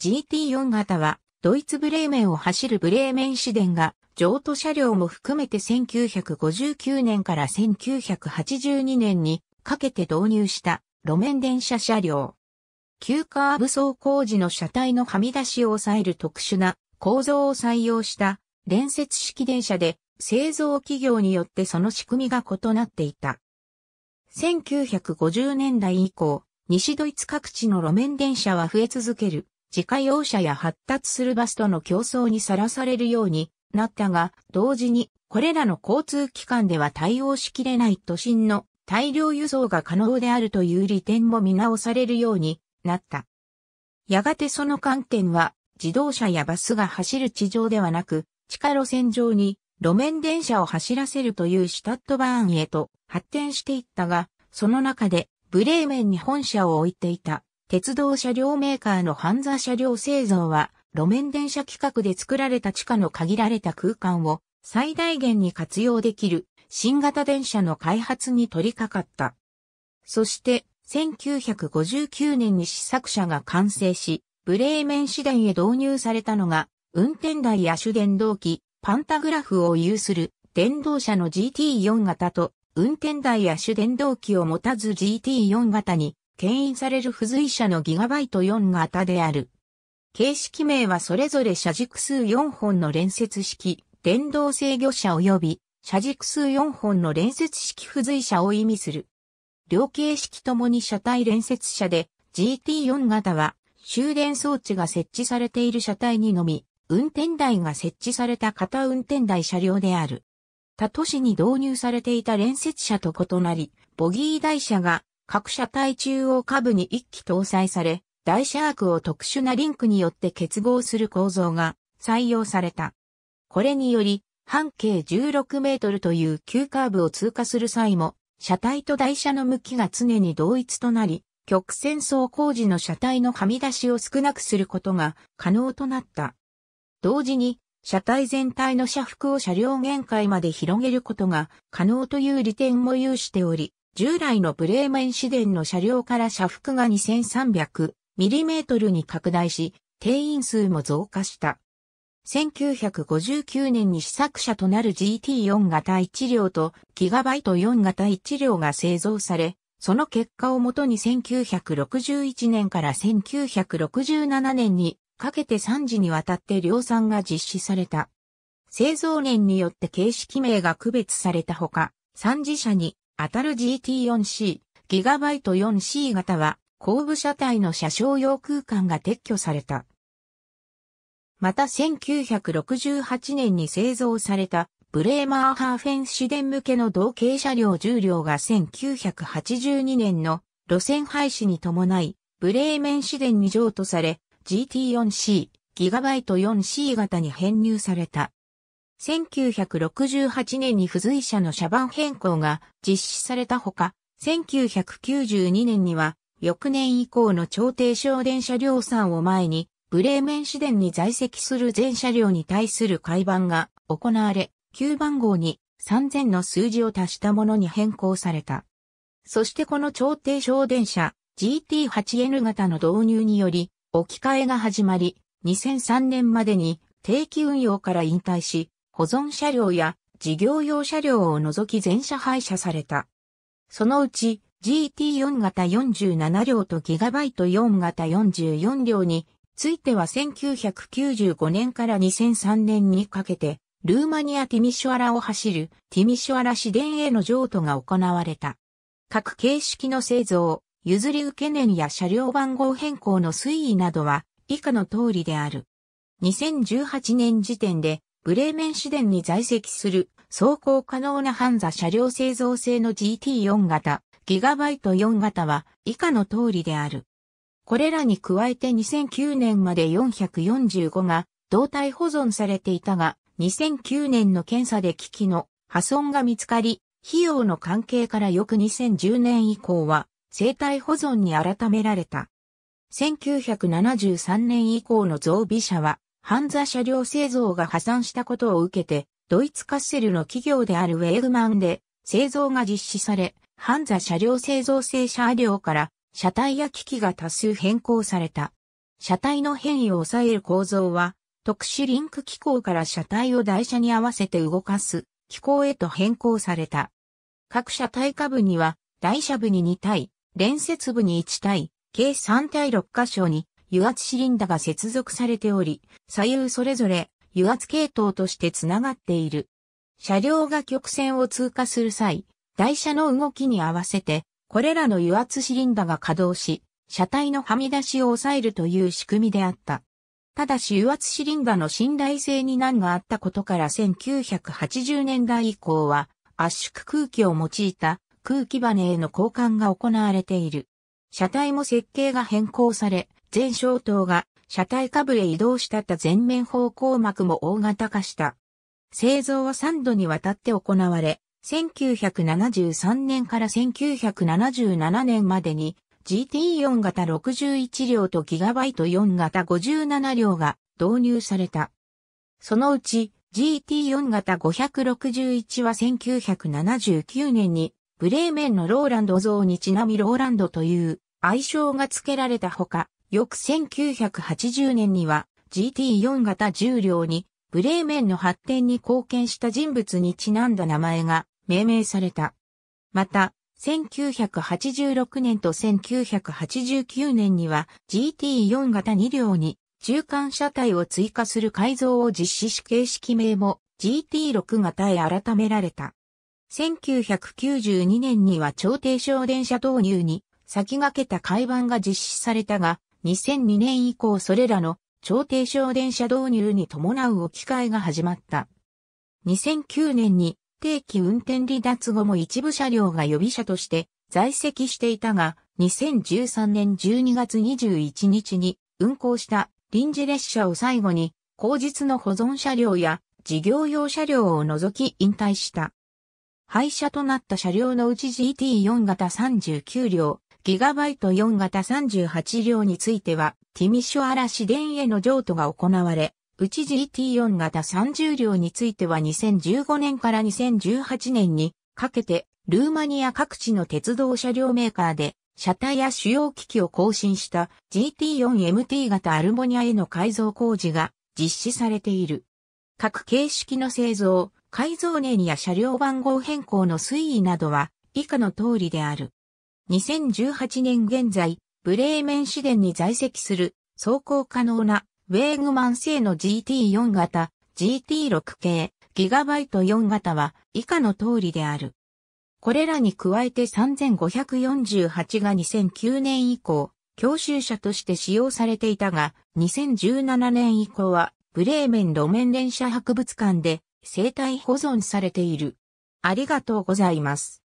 GT4 型は、ドイツブレーメンを走るブレーメン市電が、譲渡車両も含めて1959年から1982年にかけて導入した路面電車車両。急カーブ走行時の車体のはみ出しを抑える特殊な構造を採用した連接式電車で製造企業によってその仕組みが異なっていた。1950年代以降、西ドイツ各地の路面電車は増え続ける自家用車や発達するバスとの競争にさらされるようになったが、同時にこれらの交通機関では対応しきれない都心の大量輸送が可能であるという利点も見直されるようになった。やがてその観点は自動車やバスが走る地上ではなく、地下路線上に路面電車を走らせるというシュタットバーンへと発展していったが、その中でブレーメンに本社を置いていた鉄道車両メーカーのハンザ車両製造は、路面電車規格で作られた地下の限られた空間を最大限に活用できる新型電車の開発に取り掛かった。そして、1959年に試作車が完成し、ブレーメン市電へ導入されたのが、運転台や主電動機、パンタグラフを有する電動車の GT4 型と、運転台や主電動機を持たず GT4 型に牽引される付随者のギガバイト4型である。形式名はそれぞれ車軸数4本の連接式、電動制御車及び、車軸数4本の連接式付随車を意味する。両形式ともに車体連接車で、GT4 型は、終電装置が設置されている車体にのみ、運転台が設置された型運転台車両である。他都市に導入されていた連接車と異なり、ボギー台車が各車体中央下部に一機搭載され、大シャークを特殊なリンクによって結合する構造が採用された。これにより、半径16メートルという急カーブを通過する際も、車体と台車の向きが常に同一となり、曲線走行時の車体のはみ出しを少なくすることが可能となった。同時に、車体全体の車幅を車両限界まで広げることが可能という利点も有しており、従来のブレーメン市電の車両から車幅が 2300mm に拡大し、定員数も増加した。1959年に試作車となる GT4 型1両とギ b バイト4型1両が製造され、その結果をもとに1961年から1967年にかけて3時にわたって量産が実施された。製造年によって形式名が区別されたほか、3次車に当たる GT4C、ギガバイト 4C 型は、後部車体の車掌用空間が撤去された。また1968年に製造された、ブレーマーハーフェン市電向けの同型車両重量が1982年の路線廃止に伴い、ブレーメン市電に譲渡され、GT4C、ギガバイト 4C 型に編入された。1968年に付随者の社番変更が実施されたほか、1992年には、翌年以降の朝廷省電車量産を前に、ブレーメン市電に在籍する全車両に対する改版が行われ、9番号に3000の数字を足したものに変更された。そしてこの朝廷省電車 GT8N 型の導入により、置き換えが始まり、2003年までに定期運用から引退し、保存車両や事業用車両を除き全車廃車された。そのうち GT4 型47両と g b バイト4型44両については1995年から2003年にかけてルーマニアティミシュアラを走るティミシュアラ市電への譲渡が行われた。各形式の製造、譲り受け年や車両番号変更の推移などは以下の通りである。2018年時点でブレーメン市電に在籍する走行可能なハンザ車両製造製の GT4 型、ギガバイト4型は以下の通りである。これらに加えて2009年まで445が胴体保存されていたが、2009年の検査で機器の破損が見つかり、費用の関係から翌2010年以降は生体保存に改められた。1973年以降の増備車はハンザ車両製造が破産したことを受けて、ドイツカッセルの企業であるウェーグマンで製造が実施され、ハンザ車両製造製車両から車体や機器が多数変更された。車体の変異を抑える構造は、特殊リンク機構から車体を台車に合わせて動かす機構へと変更された。各車体下部には、台車部に2体、連接部に1体、計3体6箇所に油圧シリンダが接続されており、左右それぞれ油圧系統としてつながっている。車両が曲線を通過する際、台車の動きに合わせて、これらの油圧シリンダが稼働し、車体のはみ出しを抑えるという仕組みであった。ただし油圧シリンダの信頼性に難があったことから1980年代以降は圧縮空気を用いた空気バネへの交換が行われている。車体も設計が変更され、全照灯が車体下部へ移動したた前面方向膜も大型化した。製造は3度にわたって行われ、1973年から1977年までに GT4 型61両と GB4 型57両が導入された。そのうち GT4 型561は1979年にブレーメンのローランド像にちなみローランドという愛称が付けられたほか、翌1980年には GT4 型10両にブレーメンの発展に貢献した人物にちなんだ名前が命名された。また、1986年と1989年には GT4 型2両に中間車体を追加する改造を実施し形式名も GT6 型へ改められた。1992年には超低床電車投入に先駆けた改版が実施されたが、2002年以降それらの超低床電車導入に伴う置き換えが始まった。2009年に定期運転離脱後も一部車両が予備車として在籍していたが、2013年12月21日に運行した臨時列車を最後に、後日の保存車両や事業用車両を除き引退した。廃車となった車両のうち GT4 型39両、ギガバイト4型38両については、ティミショ嵐電への譲渡が行われ、うち GT4 型30両については2015年から2018年にかけて、ルーマニア各地の鉄道車両メーカーで、車体や主要機器を更新した GT4MT 型アルモニアへの改造工事が実施されている。各形式の製造、改造年や車両番号変更の推移などは以下の通りである。2018年現在、ブレーメン市電に在籍する、走行可能な、ウェーグマン製の GT4 型、GT6 系、ギガバイト4型は、以下の通りである。これらに加えて3548が2009年以降、教習車として使用されていたが、2017年以降は、ブレーメン路面電車博物館で、生態保存されている。ありがとうございます。